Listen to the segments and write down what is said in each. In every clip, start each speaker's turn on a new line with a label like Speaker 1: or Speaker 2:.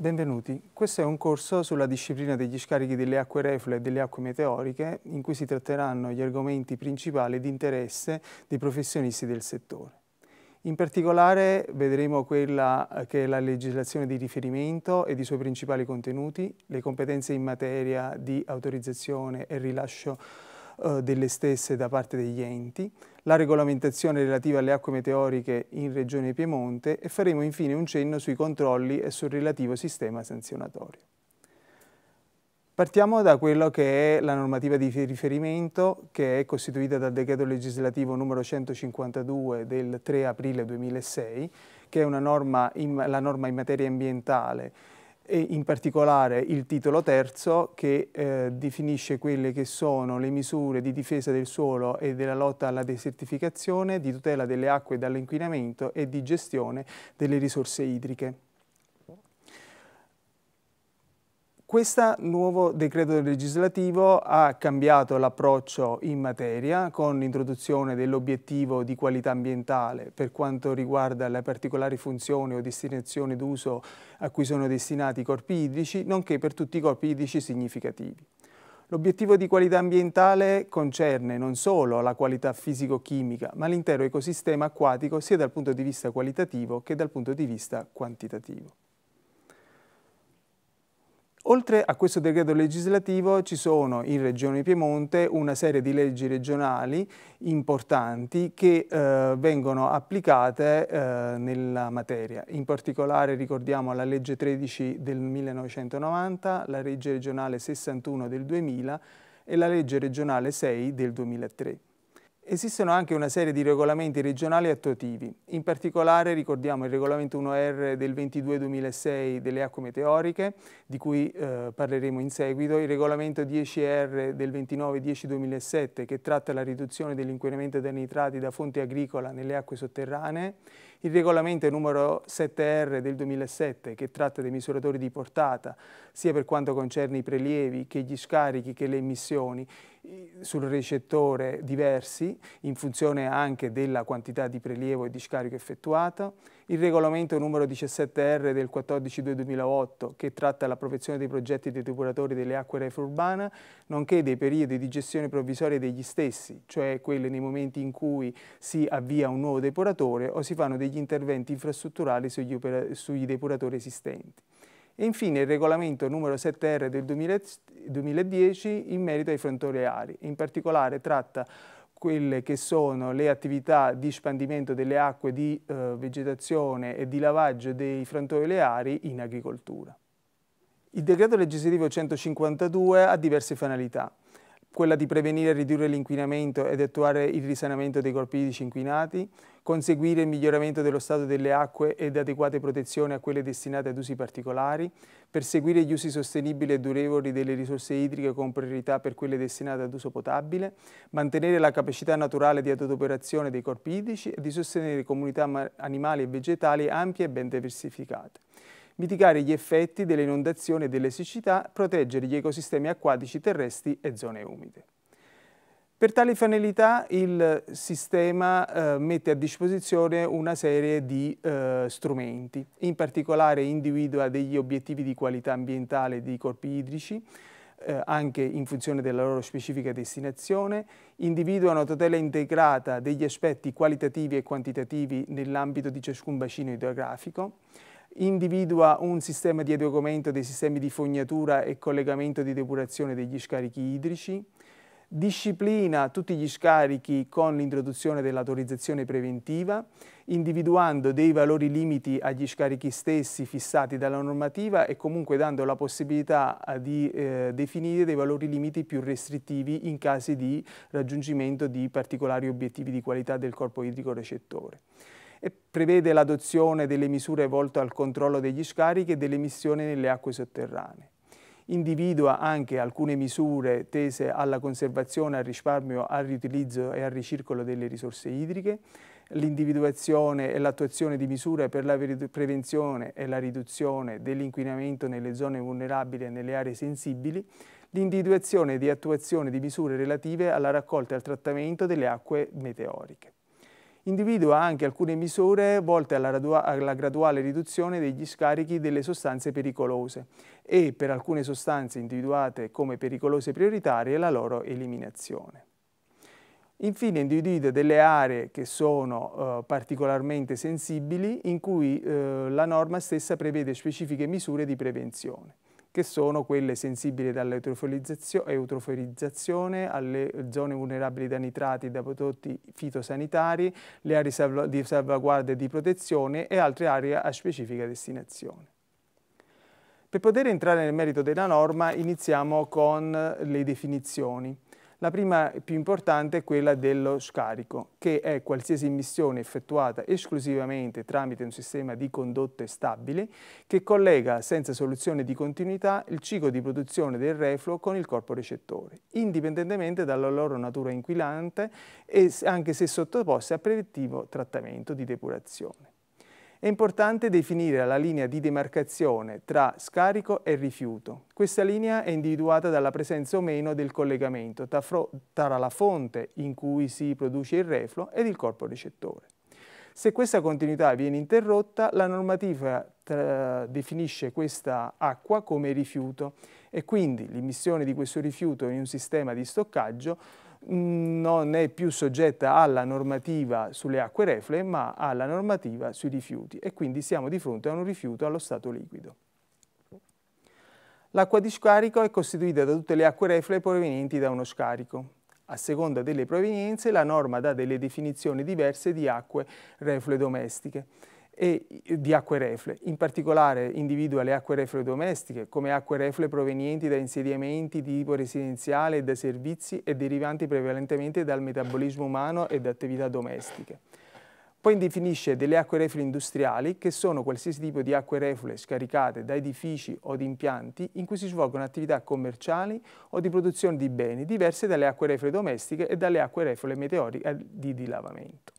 Speaker 1: Benvenuti, questo è un corso sulla disciplina degli scarichi delle acque reflue e delle acque meteoriche in cui si tratteranno gli argomenti principali di interesse dei professionisti del settore. In particolare vedremo quella eh, che è la legislazione di riferimento e i suoi principali contenuti, le competenze in materia di autorizzazione e rilascio eh, delle stesse da parte degli enti, la regolamentazione relativa alle acque meteoriche in Regione Piemonte e faremo infine un cenno sui controlli e sul relativo sistema sanzionatorio. Partiamo da quello che è la normativa di riferimento che è costituita dal decreto legislativo numero 152 del 3 aprile 2006 che è norma in, la norma in materia ambientale e in particolare il titolo terzo che eh, definisce quelle che sono le misure di difesa del suolo e della lotta alla desertificazione, di tutela delle acque dall'inquinamento e di gestione delle risorse idriche. Questo nuovo decreto legislativo ha cambiato l'approccio in materia con l'introduzione dell'obiettivo di qualità ambientale per quanto riguarda le particolari funzioni o destinazioni d'uso a cui sono destinati i corpi idrici, nonché per tutti i corpi idrici significativi. L'obiettivo di qualità ambientale concerne non solo la qualità fisico-chimica, ma l'intero ecosistema acquatico sia dal punto di vista qualitativo che dal punto di vista quantitativo. Oltre a questo decreto legislativo ci sono in Regione Piemonte una serie di leggi regionali importanti che eh, vengono applicate eh, nella materia. In particolare ricordiamo la legge 13 del 1990, la legge regionale 61 del 2000 e la legge regionale 6 del 2003. Esistono anche una serie di regolamenti regionali attuativi, in particolare ricordiamo il regolamento 1R del 22-2006 delle acque meteoriche, di cui eh, parleremo in seguito, il regolamento 10R del 29-10-2007 che tratta la riduzione dell'inquinamento dai nitrati da fonte agricola nelle acque sotterranee, il regolamento numero 7R del 2007 che tratta dei misuratori di portata, sia per quanto concerne i prelievi che gli scarichi che le emissioni, sul recettore diversi in funzione anche della quantità di prelievo e di scarico effettuata, il regolamento numero 17R del 14-2008 che tratta l'approvazione dei progetti dei depuratori delle acque reflue urbane, nonché dei periodi di gestione provvisoria degli stessi, cioè quelli nei momenti in cui si avvia un nuovo depuratore o si fanno degli interventi infrastrutturali sugli, sugli depuratori esistenti e infine il regolamento numero 7R del 2010 in merito ai frontori aerei. In particolare tratta quelle che sono le attività di spandimento delle acque di eh, vegetazione e di lavaggio dei frontori aerei in agricoltura. Il decreto legislativo 152 ha diverse finalità quella di prevenire e ridurre l'inquinamento ed attuare il risanamento dei corpi idrici inquinati, conseguire il miglioramento dello stato delle acque ed adeguate protezioni a quelle destinate ad usi particolari, perseguire gli usi sostenibili e durevoli delle risorse idriche con priorità per quelle destinate ad uso potabile, mantenere la capacità naturale di adoperazione dei corpi idrici e di sostenere comunità animali e vegetali ampie e ben diversificate mitigare gli effetti delle inondazioni e delle siccità, proteggere gli ecosistemi acquatici terrestri e zone umide. Per tali finalità il sistema eh, mette a disposizione una serie di eh, strumenti, in particolare individua degli obiettivi di qualità ambientale dei corpi idrici, eh, anche in funzione della loro specifica destinazione, individua una tutela integrata degli aspetti qualitativi e quantitativi nell'ambito di ciascun bacino idrografico, individua un sistema di adeguamento dei sistemi di fognatura e collegamento di depurazione degli scarichi idrici, disciplina tutti gli scarichi con l'introduzione dell'autorizzazione preventiva, individuando dei valori limiti agli scarichi stessi fissati dalla normativa e comunque dando la possibilità eh, di eh, definire dei valori limiti più restrittivi in caso di raggiungimento di particolari obiettivi di qualità del corpo idrico recettore e prevede l'adozione delle misure volte al controllo degli scarichi e delle emissioni nelle acque sotterranee. Individua anche alcune misure tese alla conservazione, al risparmio, al riutilizzo e al ricircolo delle risorse idriche, l'individuazione e l'attuazione di misure per la prevenzione e la riduzione dell'inquinamento nelle zone vulnerabili e nelle aree sensibili, l'individuazione e attuazione di misure relative alla raccolta e al trattamento delle acque meteoriche individua anche alcune misure volte alla, alla, graduale riduzione degli scarichi delle sostanze pericolose e per alcune sostanze individuate come pericolose prioritarie la loro eliminazione. Infine individua delle aree che sono eh, particolarmente sensibili in cui eh, la norma stessa prevede specifiche misure di prevenzione che sono quelle sensibili dall'eutrofolizzazione, alle zone vulnerabili da nitrati e da prodotti fitosanitari, le aree di salvaguardia e di protezione e altre aree a specifica destinazione. Per poter entrare nel merito della norma iniziamo con le definizioni. La prima e più importante è quella dello scarico, che è qualsiasi missione effettuata esclusivamente tramite un sistema di condotte stabili che collega senza soluzione di continuità il ciclo di produzione del refluo con il corpo recettore, indipendentemente dalla loro natura inquilante e anche se sottoposte a preventivo trattamento di depurazione. È importante definire la linea di demarcazione tra scarico e rifiuto. Questa linea è individuata dalla presenza o meno del collegamento tra la fonte in cui si produce il reflo ed il corpo recettore. Se questa continuità viene interrotta, la normativa eh, definisce questa acqua come rifiuto e quindi l'immissione di questo rifiuto in un sistema di stoccaggio non è più soggetta alla normativa sulle acque reflue ma alla normativa sui rifiuti e quindi siamo di fronte a un rifiuto allo stato liquido. L'acqua di scarico è costituita da tutte le acque reflue provenienti da uno scarico. A seconda delle provenienze la norma dà delle definizioni diverse di acque reflue domestiche e di acque refle. in particolare individua le acque refle domestiche come acque refle provenienti da insediamenti di tipo residenziale e da servizi e derivanti prevalentemente dal metabolismo umano e da attività domestiche. Poi definisce delle acque refle industriali che sono qualsiasi tipo di acque refle scaricate da edifici o di impianti in cui si svolgono attività commerciali o di produzione di beni diverse dalle acque refle domestiche e dalle acque refle meteoriche eh, di dilavamento.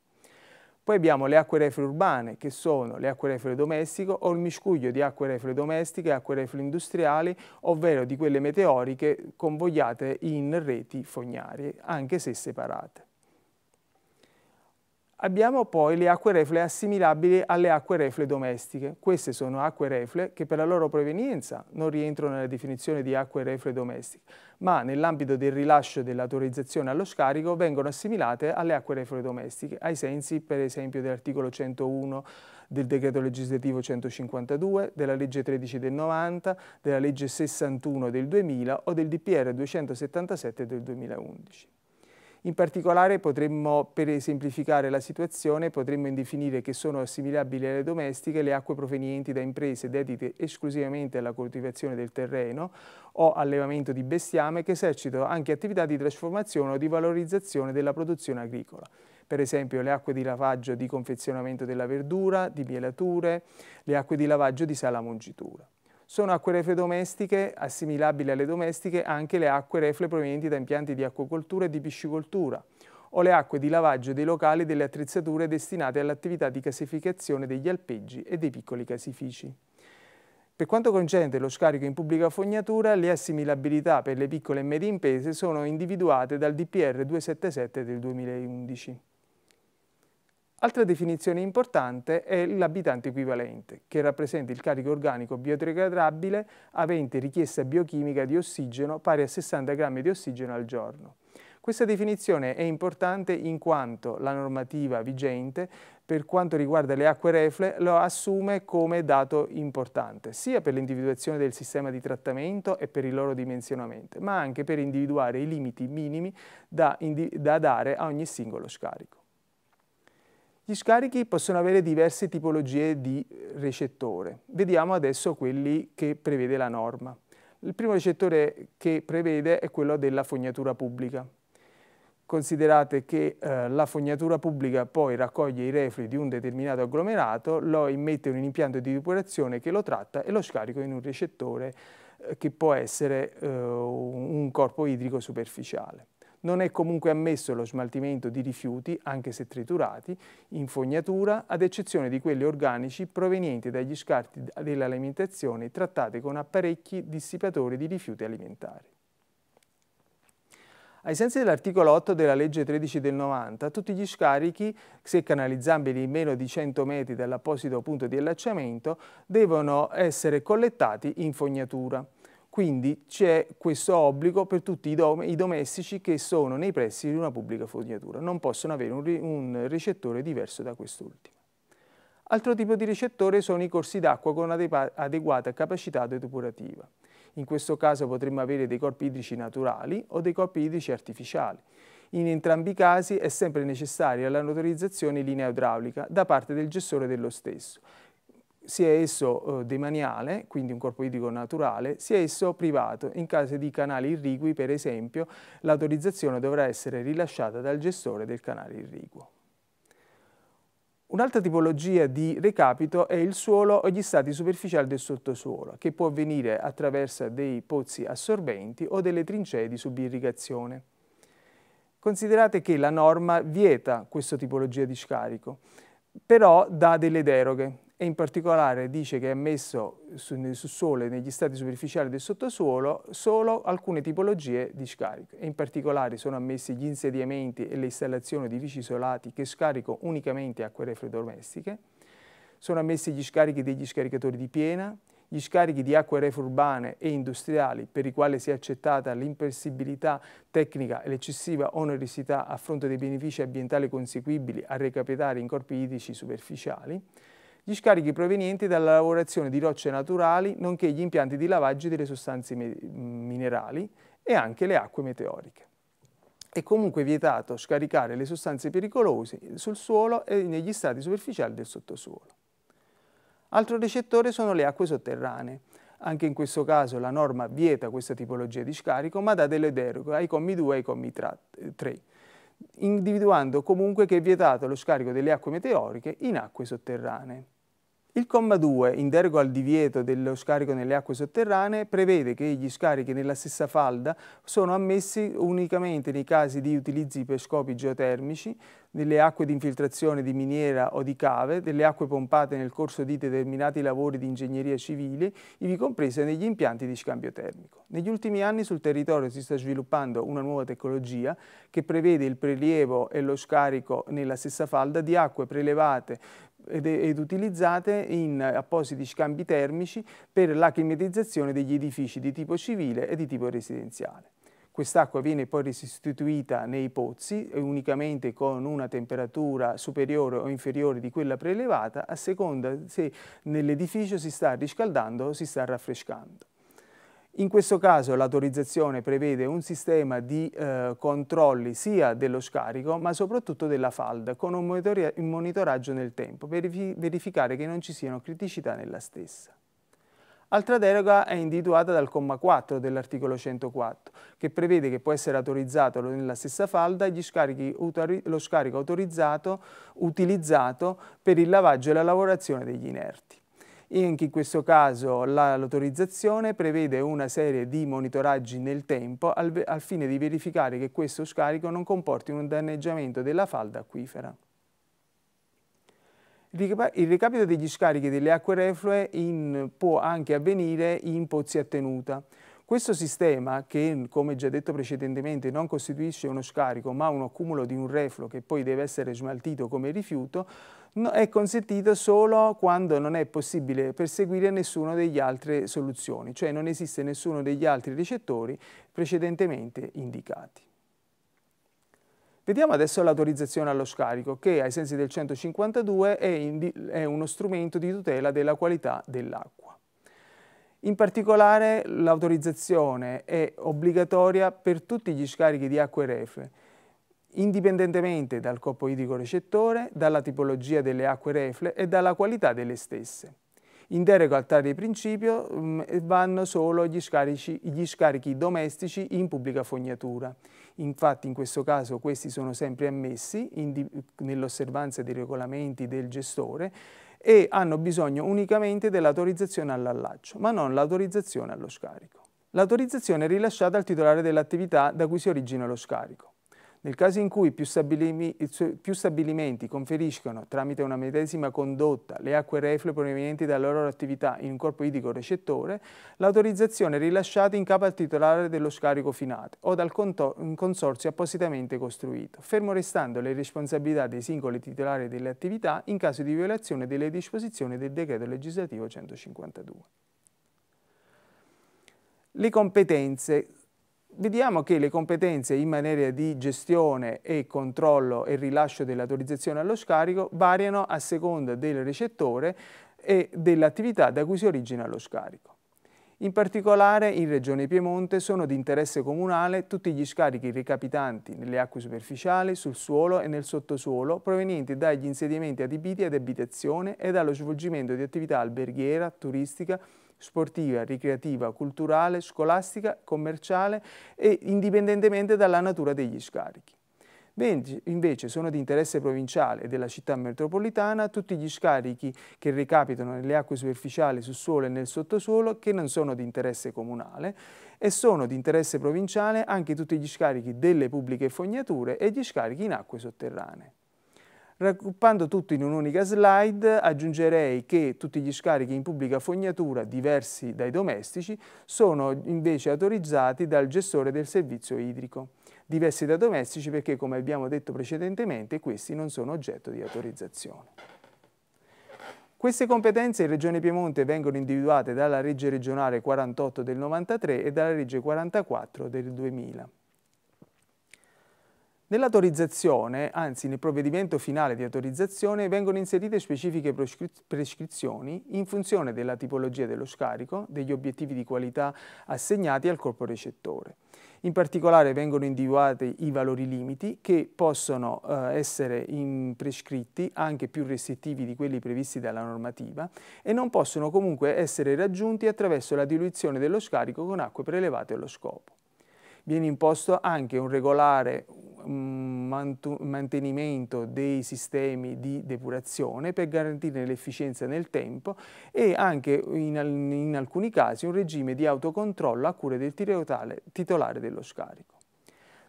Speaker 1: Poi abbiamo le acque reflue urbane, che sono le acque reflue domestiche o il miscuglio di acque reflue domestiche e acque reflue industriali, ovvero di quelle meteoriche convogliate in reti fognarie, anche se separate. Abbiamo poi le acque refle assimilabili alle acque refle domestiche. Queste sono acque refle che per la loro provenienza non rientrano nella definizione di acque refle domestiche, ma nell'ambito del rilascio dell'autorizzazione allo scarico vengono assimilate alle acque refle domestiche, ai sensi per esempio dell'articolo 101 del decreto legislativo 152, della legge 13 del 90, della legge 61 del 2000 o del DPR 277 del 2011. In particolare potremmo, per esemplificare la situazione, potremmo indefinire che sono assimilabili alle domestiche le acque provenienti da imprese dedicate esclusivamente alla coltivazione del terreno o allevamento di bestiame che esercitano anche attività di trasformazione o di valorizzazione della produzione agricola per esempio le acque di lavaggio di confezionamento della verdura, di mielature, le acque di lavaggio di sala mungitura. Sono acque refle domestiche, assimilabili alle domestiche, anche le acque refle provenienti da impianti di acquacoltura e di piscicoltura o le acque di lavaggio dei locali e delle attrezzature destinate all'attività di casificazione degli alpeggi e dei piccoli casifici. Per quanto concerne lo scarico in pubblica fognatura, le assimilabilità per le piccole e medie imprese sono individuate dal DPR 277 del 2011. Altra definizione importante è l'abitante equivalente, che rappresenta il carico organico biodegradabile avente richiesta biochimica di ossigeno pari a 60 grammi di ossigeno al giorno. Questa definizione è importante in quanto la normativa vigente per quanto riguarda le acque refle lo assume come dato importante, sia per l'individuazione del sistema di trattamento e per il loro dimensionamento, ma anche per individuare i limiti minimi da, da dare a ogni singolo scarico. Gli scarichi possono avere diverse tipologie di recettore. Vediamo adesso quelli che prevede la norma. Il primo recettore che prevede è quello della fognatura pubblica. Considerate che eh, la fognatura pubblica poi raccoglie i reflui di un determinato agglomerato, lo immette in un impianto di depurazione che lo tratta e lo scarica in un recettore eh, che può essere eh, un corpo idrico superficiale. Non è comunque ammesso lo smaltimento di rifiuti, anche se triturati, in fognatura, ad eccezione di quelli organici provenienti dagli scarti dell'alimentazione trattati con apparecchi dissipatori di rifiuti alimentari. Ai sensi dell'articolo 8 della legge 13 del 90, tutti gli scarichi, se canalizzabili in meno di 100 metri dall'apposito punto di allacciamento, devono essere collettati in fognatura. Quindi c'è questo obbligo per tutti i, dom i, domestici che sono nei pressi di una pubblica fognatura, non possono avere un, ri un ricettore diverso da quest'ultimo. Altro tipo di ricettore sono i corsi d'acqua con adeguata capacità depurativa. In questo caso potremmo avere dei corpi idrici naturali o dei corpi idrici artificiali. In entrambi i casi è sempre necessaria la notorizzazione in linea idraulica da parte del gestore dello stesso, sia esso eh, demaniale, quindi un corpo idrico naturale, sia esso privato. In caso di canali irrigui, per esempio, l'autorizzazione dovrà essere rilasciata dal gestore del canale irriguo. Un'altra tipologia di recapito è il suolo o gli stati superficiali del sottosuolo, che può avvenire attraverso dei pozzi assorbenti o delle trincee di subirrigazione. Considerate che la norma vieta questa tipologia di scarico, però dà delle deroghe e in particolare dice che è ammesso su, su sole negli stati superficiali del sottosuolo solo alcune tipologie di scarico e in particolare sono ammessi gli insediamenti e le installazioni di vici isolati che scarico unicamente acque reflue domestiche, sono ammessi gli scarichi degli scaricatori di piena, gli scarichi di acque reflue urbane e industriali per i quali si è accettata l'impersibilità tecnica e l'eccessiva onorosità a fronte dei benefici ambientali conseguibili a recapitare in corpi idrici superficiali, gli scarichi provenienti dalla lavorazione di rocce naturali, nonché gli impianti di lavaggio delle sostanze minerali e anche le acque meteoriche. È comunque vietato scaricare le sostanze pericolose sul suolo e negli strati superficiali del sottosuolo. Altro recettore sono le acque sotterranee. Anche in questo caso la norma vieta questa tipologia di scarico, ma dà delle deroghe ai commi 2 e ai commi 3, individuando comunque che è vietato lo scarico delle acque meteoriche in acque sotterranee. Il comma 2, in deroga al divieto dello scarico nelle acque sotterranee, prevede che gli scarichi nella stessa falda sono ammessi unicamente nei casi di utilizzi per scopi geotermici, delle acque di infiltrazione di miniera o di cave, delle acque pompate nel corso di determinati lavori di ingegneria civile, ivi comprese negli impianti di scambio termico. Negli ultimi anni sul territorio si sta sviluppando una nuova tecnologia che prevede il prelievo e lo scarico nella stessa falda di acque prelevate ed, ed utilizzate in appositi scambi termici per la climatizzazione degli edifici di tipo civile e di tipo residenziale. Quest'acqua viene poi restituita nei pozzi unicamente con una temperatura superiore o inferiore di quella prelevata a seconda se nell'edificio si sta riscaldando o si sta raffrescando. In questo caso l'autorizzazione prevede un sistema di eh, controlli sia dello scarico ma soprattutto della falda con un, un monitoraggio nel tempo per verificare che non ci siano criticità nella stessa. Altra deroga è individuata dal comma 4 dell'articolo 104, che prevede che può essere autorizzato nella stessa falda scarichi, lo scarico autorizzato utilizzato per il lavaggio e la lavorazione degli inerti. Anche in questo caso l'autorizzazione prevede una serie di monitoraggi nel tempo al, al fine di verificare che questo scarico non comporti un danneggiamento della falda acquifera. Il ricapito degli scarichi delle acque reflue in, può anche avvenire in pozzi a tenuta. Questo sistema, che come già detto precedentemente non costituisce uno scarico ma un accumulo di un refluo che poi deve essere smaltito come rifiuto, è consentita solo quando non è possibile perseguire nessuna delle altre soluzioni, cioè non esiste nessuno degli altri recettori precedentemente indicati. Vediamo adesso l'autorizzazione allo scarico, che ai sensi del 152 è, è uno strumento di tutela della qualità dell'acqua. In particolare l'autorizzazione è obbligatoria per tutti gli scarichi di acque reflue, indipendentemente dal corpo idrico recettore, dalla tipologia delle acque refle e dalla qualità delle stesse. In deroga al tale principio mm, vanno solo gli scarici, gli scarichi domestici in pubblica fognatura. Infatti in questo caso questi sono sempre ammessi nell'osservanza dei regolamenti del gestore e hanno bisogno unicamente dell'autorizzazione all'allaccio, ma non l'autorizzazione allo scarico. L'autorizzazione è rilasciata al titolare dell'attività da cui si origina lo scarico. Nel caso in cui più, stabilimenti conferiscono tramite una medesima condotta le acque reflue provenienti dalla loro attività in un corpo idrico recettore, l'autorizzazione è rilasciata in capo al titolare dello scarico finale o dal consorzio appositamente costruito, fermo restando le responsabilità dei singoli titolari delle attività in caso di violazione delle disposizioni del decreto legislativo 152. Le competenze vediamo che le competenze in materia di gestione e controllo e rilascio dell'autorizzazione allo scarico variano a seconda del recettore e dell'attività da cui si origina lo scarico. In particolare in Regione Piemonte sono di interesse comunale tutti gli scarichi ricapitanti nelle acque superficiali, sul suolo e nel sottosuolo provenienti dagli insediamenti adibiti ad abitazione e dallo svolgimento di attività alberghiera, turistica sportiva, ricreativa, culturale, scolastica, commerciale e indipendentemente dalla natura degli scarichi. Invece sono di interesse provinciale e della città metropolitana tutti gli scarichi che recapitano nelle acque superficiali sul suolo e nel sottosuolo che non sono di interesse comunale e sono di interesse provinciale anche tutti gli scarichi delle pubbliche fognature e gli scarichi in acque sotterranee. Raggruppando tutto in un'unica slide aggiungerei che tutti gli scarichi in pubblica fognatura diversi dai domestici sono invece autorizzati dal gestore del servizio idrico, diversi da domestici perché come abbiamo detto precedentemente questi non sono oggetto di autorizzazione. Queste competenze in Regione Piemonte vengono individuate dalla legge regionale 48 del 93 e dalla legge 44 del 2000. Nell'autorizzazione, anzi nel provvedimento finale di autorizzazione, vengono inserite specifiche prescrizioni in funzione della tipologia dello scarico, degli obiettivi di qualità assegnati al corpo recettore. In particolare vengono individuati i valori limiti che possono eh, essere prescritti anche più restrittivi di quelli previsti dalla normativa e non possono comunque essere raggiunti attraverso la diluizione dello scarico con acque prelevate allo scopo viene imposto anche un regolare mantenimento dei sistemi di depurazione per garantire l'efficienza nel tempo e anche in, in, alcuni casi un regime di autocontrollo a cura del tireotale titolare dello scarico.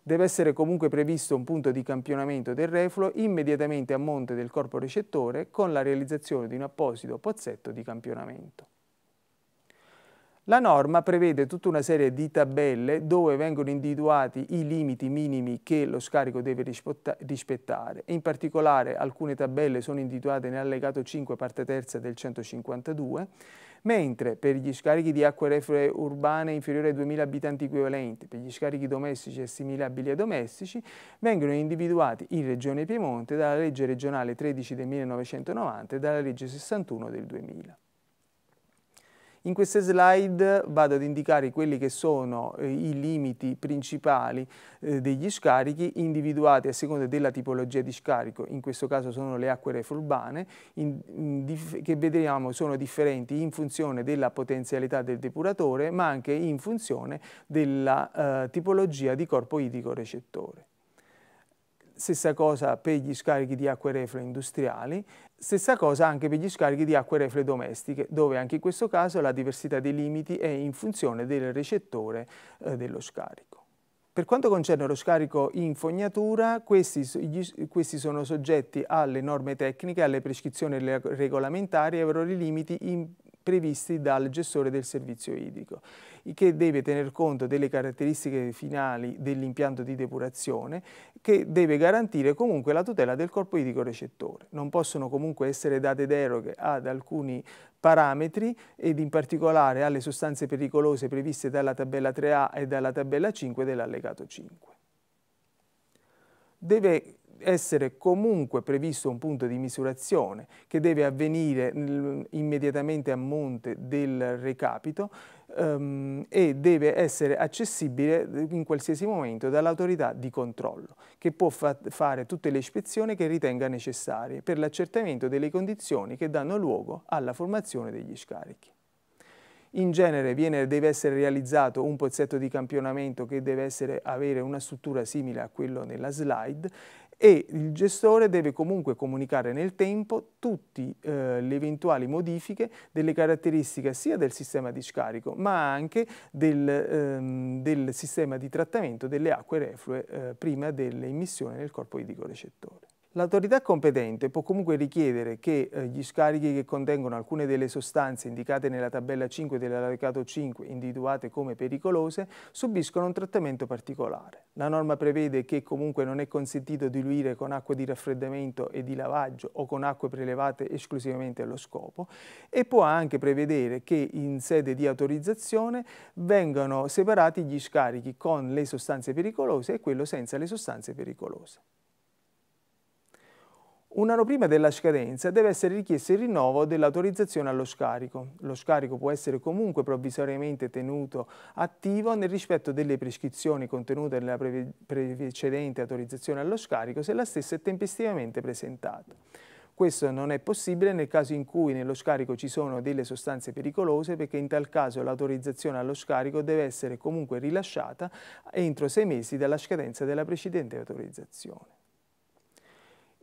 Speaker 1: Deve essere comunque previsto un punto di campionamento del refluo immediatamente a monte del corpo recettore con la realizzazione di un apposito pozzetto di campionamento. La norma prevede tutta una serie di tabelle dove vengono individuati i limiti minimi che lo scarico deve rispettare. In particolare alcune tabelle sono individuate nell'allegato 5 parte terza del 152, mentre per gli scarichi di acque reflue urbane inferiori ai 2.000 abitanti equivalenti, per gli scarichi domestici assimilabili a domestici, vengono individuati in Regione Piemonte dalla legge regionale 13 del 1990 e dalla legge 61 del 2000. In queste slide vado ad indicare quelli che sono eh, i limiti principali eh, degli scarichi individuati a seconda della tipologia di scarico, in questo caso sono le acque refurbane, che vedremo sono differenti in funzione della potenzialità del depuratore ma anche in funzione della eh, tipologia di corpo idrico recettore stessa cosa per gli scarichi di acque reflue industriali, stessa cosa anche per gli scarichi di acque reflue domestiche, dove anche in questo caso la diversità dei limiti è in funzione del recettore eh, dello scarico. Per quanto concerne lo scarico in fognatura, questi, gli, questi, sono soggetti alle norme tecniche, alle prescrizioni regolamentari e avranno limiti in, previsti dal gestore del servizio idrico, che deve tener conto delle caratteristiche finali dell'impianto di depurazione, che deve garantire comunque la tutela del corpo idrico recettore. Non possono comunque essere date deroghe ad alcuni parametri ed in particolare alle sostanze pericolose previste dalla tabella 3A e dalla tabella 5 dell'allegato 5. Deve essere comunque previsto un punto di misurazione che deve avvenire immediatamente a monte del recapito um, e deve essere accessibile in qualsiasi momento dall'autorità di controllo che può fa fare tutte le ispezioni che ritenga necessarie per l'accertamento delle condizioni che danno luogo alla formazione degli scarichi. In genere viene, deve essere realizzato un pozzetto di campionamento che deve essere, avere una struttura simile a quello nella slide e il gestore deve comunque comunicare nel tempo tutte eh, le eventuali modifiche delle caratteristiche sia del sistema di scarico ma anche del, ehm, del sistema di trattamento delle acque reflue eh, prima dell'emissione nel corpo idrico recettore. L'autorità competente può comunque richiedere che eh, gli scarichi che contengono alcune delle sostanze indicate nella tabella 5 dell'allegato 5 individuate come pericolose subiscono un trattamento particolare. La norma prevede che comunque non è consentito diluire con acqua di raffreddamento e di lavaggio o con acque prelevate esclusivamente allo scopo e può anche prevedere che in sede di autorizzazione vengano separati gli scarichi con le sostanze pericolose e quello senza le sostanze pericolose. Un anno prima della scadenza deve essere richiesto il rinnovo dell'autorizzazione allo scarico. Lo scarico può essere comunque provvisoriamente tenuto attivo nel rispetto delle prescrizioni contenute nella pre precedente autorizzazione allo scarico se la stessa è tempestivamente presentata. Questo non è possibile nel caso in cui nello scarico ci sono delle sostanze pericolose perché in tal caso l'autorizzazione allo scarico deve essere comunque rilasciata entro sei mesi dalla scadenza della precedente autorizzazione.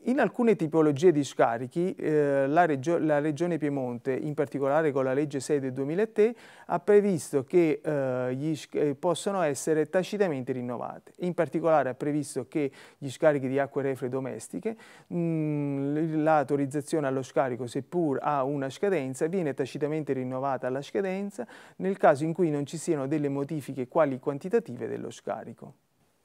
Speaker 1: In alcune tipologie di scarichi eh, la, regio la, Regione Piemonte, in particolare con la legge 6 del 2003, ha previsto che eh, gli eh, possano essere tacitamente rinnovate. In particolare ha previsto che gli scarichi di acque refre domestiche, mm, l'autorizzazione allo scarico, seppur ha una scadenza, viene tacitamente rinnovata alla scadenza nel caso in cui non ci siano delle modifiche quali quantitative dello scarico.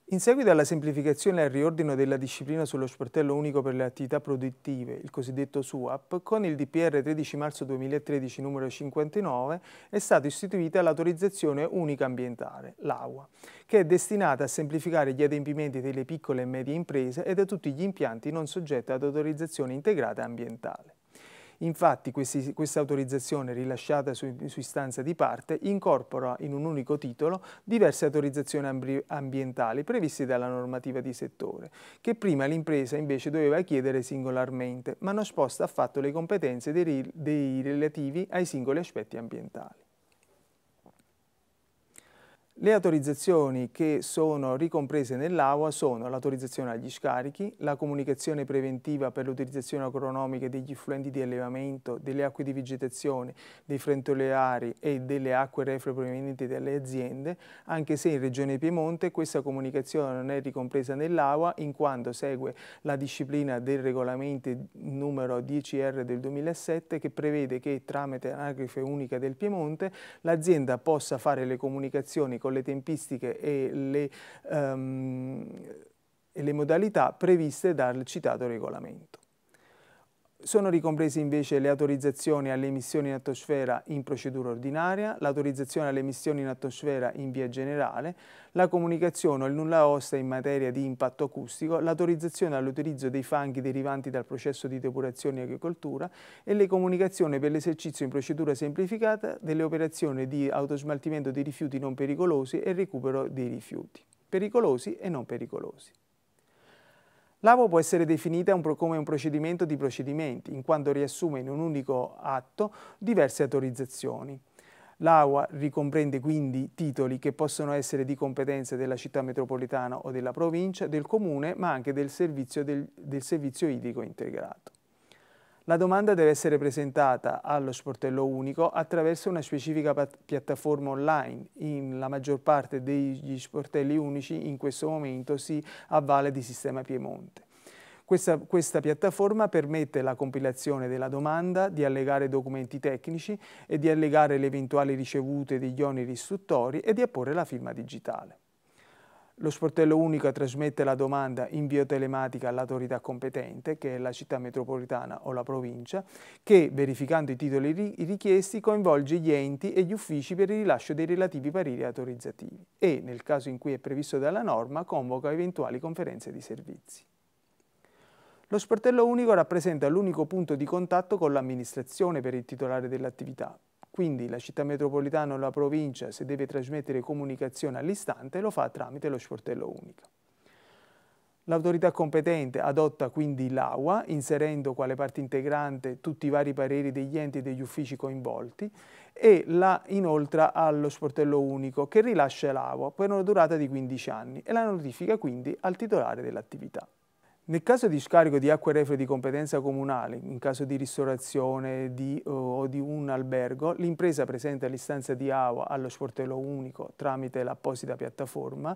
Speaker 1: In seguito alla semplificazione e al riordino della disciplina sullo sportello unico per le attività produttive, il cosiddetto SUAP, con il DPR 13 marzo 2013 numero 59 è stata istituita l'autorizzazione unica ambientale, l'AUA, che è destinata a semplificare gli adempimenti delle piccole e medie imprese e da tutti gli impianti non soggetti ad autorizzazione integrata ambientale. Infatti questi, questa autorizzazione rilasciata su, su, istanza di parte incorpora in un unico titolo diverse autorizzazioni ambi ambientali previste dalla normativa di settore, che prima l'impresa invece doveva chiedere singolarmente, ma non sposta affatto le competenze dei, dei relativi ai singoli aspetti ambientali. Le autorizzazioni che sono ricomprese nell'AUA sono l'autorizzazione agli scarichi, la comunicazione preventiva per l'utilizzazione agronomica degli effluenti di allevamento, delle acque di vegetazione, dei frentoleari e delle acque reflue provenienti dalle aziende, anche se in Regione Piemonte questa comunicazione non è ricompresa nell'AUA in quanto segue la disciplina del regolamento numero 10R del 2007 che prevede che tramite anagrafe unica del Piemonte l'azienda possa fare le comunicazioni con le tempistiche e le, um, e le modalità previste dal citato regolamento. Sono ricomprese invece le autorizzazioni alle emissioni in atmosfera in procedura ordinaria, l'autorizzazione alle emissioni in atmosfera in via generale, la comunicazione o il nulla osta in materia di impatto acustico, l'autorizzazione all'utilizzo dei fanghi derivanti dal processo di depurazione e agricoltura e le comunicazioni per l'esercizio in procedura semplificata delle operazioni di autosmaltimento dei rifiuti non pericolosi e recupero dei rifiuti, pericolosi e non pericolosi. L'AVO può essere definita un come un procedimento di procedimenti, in quanto riassume in un unico atto diverse autorizzazioni. L'AUA ricomprende quindi titoli che possono essere di competenza della città metropolitana o della provincia, del comune, ma anche del servizio, del, del servizio idrico integrato. La domanda deve essere presentata allo sportello unico attraverso una specifica piattaforma online. In la maggior parte degli sportelli unici in questo momento si avvale di Sistema Piemonte. Questa, questa, piattaforma permette la compilazione della domanda, di allegare documenti tecnici e di allegare le eventuali ricevute degli oneri istruttori e di apporre la firma digitale. Lo sportello unico trasmette la domanda in via telematica all'autorità competente, che è la città metropolitana o la provincia, che, verificando i titoli richiesti, coinvolge gli enti e gli uffici per il rilascio dei relativi pareri autorizzativi e, nel caso in cui è previsto dalla norma, convoca eventuali conferenze di servizi. Lo sportello unico rappresenta l'unico punto di contatto con l'amministrazione per il titolare dell'attività, quindi la città metropolitana o la provincia, se deve trasmettere comunicazione all'istante, lo fa tramite lo sportello unico. L'autorità competente adotta quindi l'AUA, inserendo quale parte integrante tutti i vari pareri degli enti e degli uffici coinvolti, e la inoltra allo sportello unico, che rilascia l'AUA per una durata di 15 anni e la notifica quindi al titolare dell'attività. Nel caso di scarico di acque reflue di competenza comunale, in caso di ristorazione di, eh, o di un albergo, l'impresa presenta l'istanza di AWA allo sportello unico tramite l'apposita piattaforma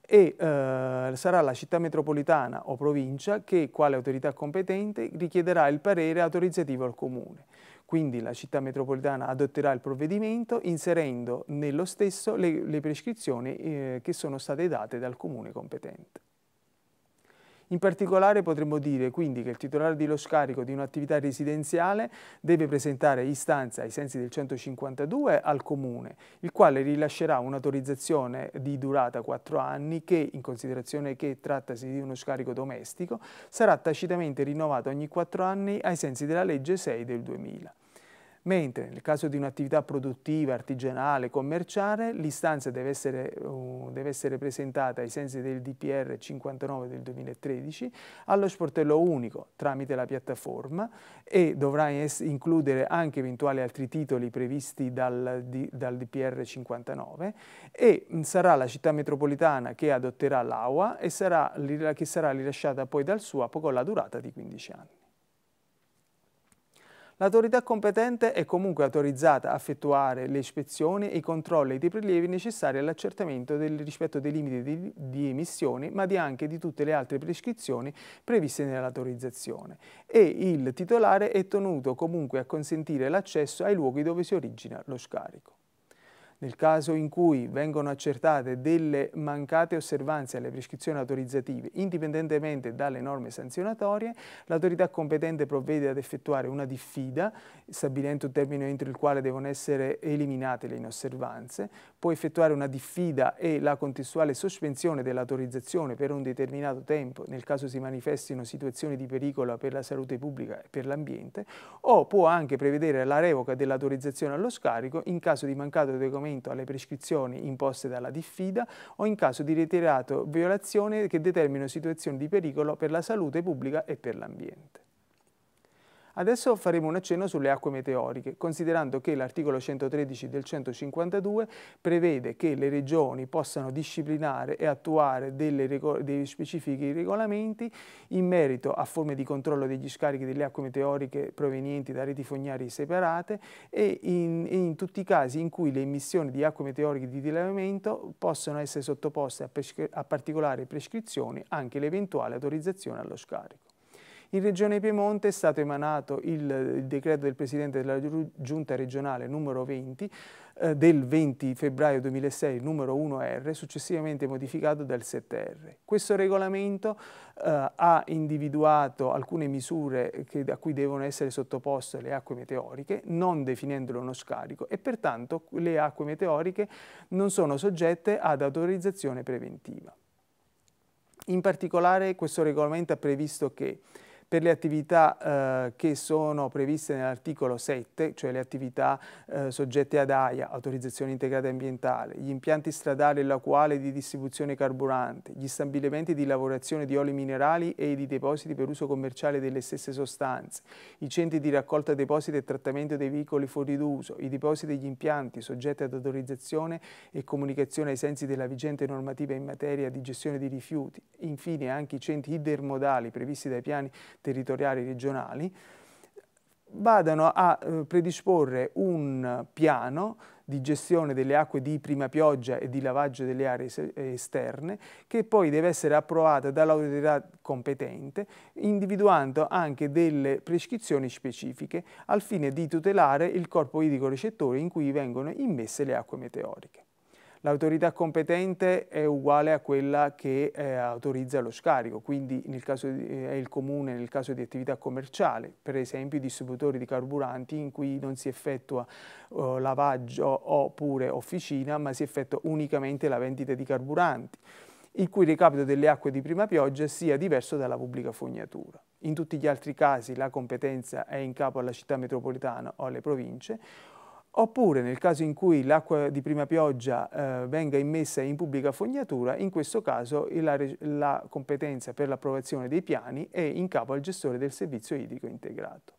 Speaker 1: e eh, sarà la città metropolitana o provincia che, quale autorità competente, richiederà il parere autorizzativo al comune. Quindi la città metropolitana adotterà il provvedimento inserendo nello stesso le, le prescrizioni eh, che sono state date dal comune competente. In particolare potremmo dire quindi che il titolare dello scarico di un'attività residenziale deve presentare istanza ai sensi del 152 al Comune, il quale rilascerà un'autorizzazione di durata 4 anni che, in considerazione che trattasi di uno scarico domestico, sarà tacitamente rinnovato ogni 4 anni ai sensi della legge 6 del 2000 mentre nel caso di un'attività produttiva, artigianale, commerciale, l'istanza deve essere, uh, deve essere, presentata ai sensi del DPR 59 del 2013 allo sportello unico tramite la piattaforma e dovrà includere anche eventuali altri titoli previsti dal, di, dal DPR 59 e mm, sarà la città metropolitana che adotterà l'AUA e sarà, che sarà rilasciata poi dal SUAP con la durata di 15 anni. L'autorità competente è comunque autorizzata a effettuare le ispezioni e i controlli dei prelievi necessari all'accertamento del rispetto dei limiti di, di emissioni, ma di anche di tutte le altre prescrizioni previste nell'autorizzazione. E il titolare è tenuto comunque a consentire l'accesso ai luoghi dove si origina lo scarico. Nel caso in cui vengono accertate delle mancate osservanze alle prescrizioni autorizzative, indipendentemente dalle norme sanzionatorie, l'autorità competente provvede ad effettuare una diffida, stabilendo un termine entro il quale devono essere eliminate le inosservanze, può effettuare una diffida e la contestuale sospensione dell'autorizzazione per un determinato tempo, nel caso si manifestino situazioni di pericolo per la salute pubblica e per l'ambiente, o può anche prevedere la revoca dell'autorizzazione allo scarico in caso di mancato documento adeguamento alle prescrizioni imposte dalla diffida o in caso di reiterato violazione che determinano situazioni di pericolo per la salute pubblica e per l'ambiente. Adesso faremo un accenno sulle acque meteoriche, considerando che l'articolo 113 del 152 prevede che le regioni possano disciplinare e attuare dei specifici regolamenti in merito a forme di controllo degli scarichi delle acque meteoriche provenienti da reti fognarie separate e in, in tutti i casi in cui le emissioni di acque meteoriche di dilavamento possono essere sottoposte a, a particolari prescrizioni anche l'eventuale autorizzazione allo scarico. In Regione Piemonte è stato emanato il decreto del Presidente della Giunta regionale numero 20 eh, del 20 febbraio 2006 numero 1R, successivamente modificato dal 7R. Questo regolamento eh, ha individuato alcune misure che, a cui devono essere sottoposte le acque meteoriche, non definendolo uno scarico, e pertanto le acque meteoriche non sono soggette ad autorizzazione preventiva. In particolare questo regolamento ha previsto che per le attività eh, che sono previste nell'articolo 7, cioè le attività eh, soggette ad AIA, autorizzazione integrata ambientale, gli impianti stradali e lacuali di distribuzione carburante, gli stabilimenti di lavorazione di oli minerali e di depositi per uso commerciale delle stesse sostanze, i centri di raccolta depositi e trattamento dei veicoli fuori d'uso, i depositi degli impianti soggetti ad autorizzazione e comunicazione ai sensi della vigente normativa in materia di gestione di rifiuti, infine anche i centri idermodali previsti dai piani territoriali regionali, vadano a eh, predisporre un piano di gestione delle acque di prima pioggia e di lavaggio delle aree eh, esterne, che poi deve essere approvata dall'autorità competente, individuando anche delle prescrizioni specifiche al fine di tutelare il corpo idrico recettore in cui vengono immesse le acque meteoriche. L'autorità competente è uguale a quella che eh, autorizza lo scarico, quindi di, eh, è il comune nel caso di attività commerciale, per esempio i distributori di carburanti in cui non si effettua eh, lavaggio oppure officina, ma si effettua unicamente la vendita di carburanti il cui recapito delle acque di prima pioggia sia diverso dalla pubblica fognatura. In tutti gli altri casi la competenza è in capo alla città metropolitana o alle province oppure nel caso in cui l'acqua di prima pioggia eh, venga immessa in pubblica fognatura, in questo caso la, la competenza per l'approvazione dei piani è in capo al gestore del servizio idrico integrato.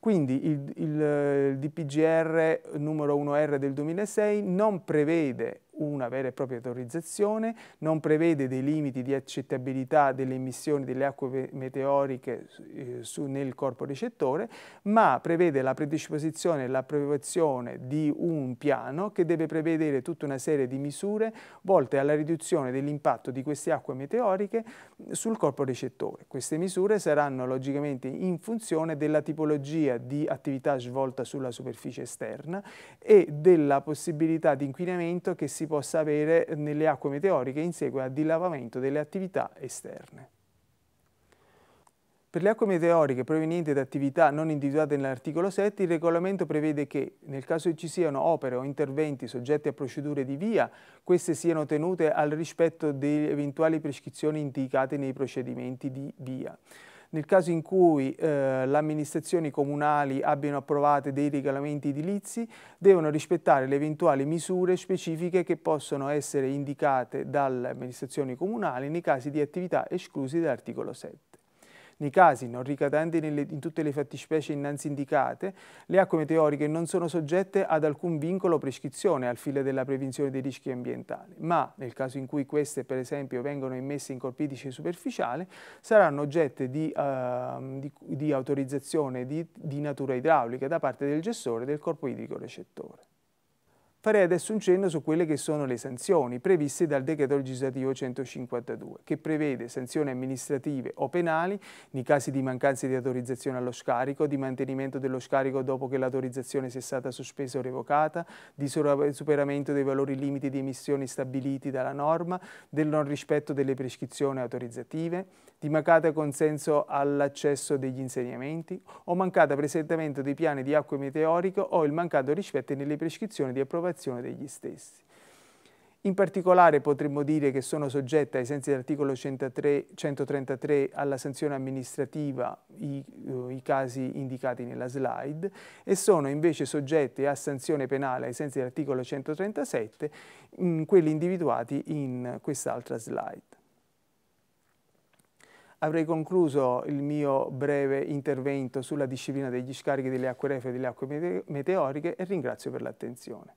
Speaker 1: Quindi il, il, il DPGR numero 1R del 2006 non prevede una vera e propria autorizzazione, non prevede dei limiti di accettabilità delle emissioni delle acque meteoriche eh, nel corpo recettore, ma prevede la predisposizione e l'approvazione di un piano che deve prevedere tutta una serie di misure volte alla riduzione dell'impatto di queste acque meteoriche sul corpo recettore. Queste misure saranno logicamente in funzione della tipologia di attività svolta sulla superficie esterna e della possibilità di inquinamento che si possa avere nelle acque meteoriche in seguito al dilavamento delle attività esterne. Per le acque meteoriche provenienti da attività non individuate nell'articolo 7, il regolamento prevede che, nel caso ci siano opere o interventi soggetti a procedure di via, queste siano tenute al rispetto delle eventuali prescrizioni indicate nei procedimenti di via nel caso in cui eh, le amministrazioni comunali abbiano approvato dei regolamenti edilizi, devono rispettare le eventuali misure specifiche che possono essere indicate dalle amministrazioni comunali nei casi di attività esclusi dall'articolo 7. Nei casi non ricadenti nelle, in tutte le fattispecie innanzi indicate, le acque meteoriche non sono soggette ad alcun vincolo o prescrizione al filo della prevenzione dei rischi ambientali, ma nel caso in cui queste, per esempio, vengono immesse in corpidice superficiale, saranno oggetto di, uh, di, di autorizzazione di, di natura idraulica da parte del gestore del corpo idrico recettore. Farei adesso un cenno su quelle che sono le sanzioni previste dal decreto legislativo 152, che prevede sanzioni amministrative o penali nei casi di mancanza di autorizzazione allo scarico, di mantenimento dello scarico dopo che l'autorizzazione sia stata sospesa o revocata, di superamento dei valori limiti di emissioni stabiliti dalla norma, del non rispetto delle prescrizioni autorizzative, di mancata consenso all'accesso degli insegnamenti o mancata presentamento dei piani di acque meteorico o il mancato rispetto nelle prescrizioni di approvazione approvazione degli stessi. In particolare potremmo dire che sono soggette ai sensi dell'articolo 133 alla sanzione amministrativa i, eh, i, casi indicati nella slide e sono invece soggette a sanzione penale ai sensi dell'articolo 137 mh, mm, quelli individuati in quest'altra slide avrei concluso il mio breve intervento sulla disciplina degli scarichi delle acque reflue e delle acque meteoriche e ringrazio per l'attenzione.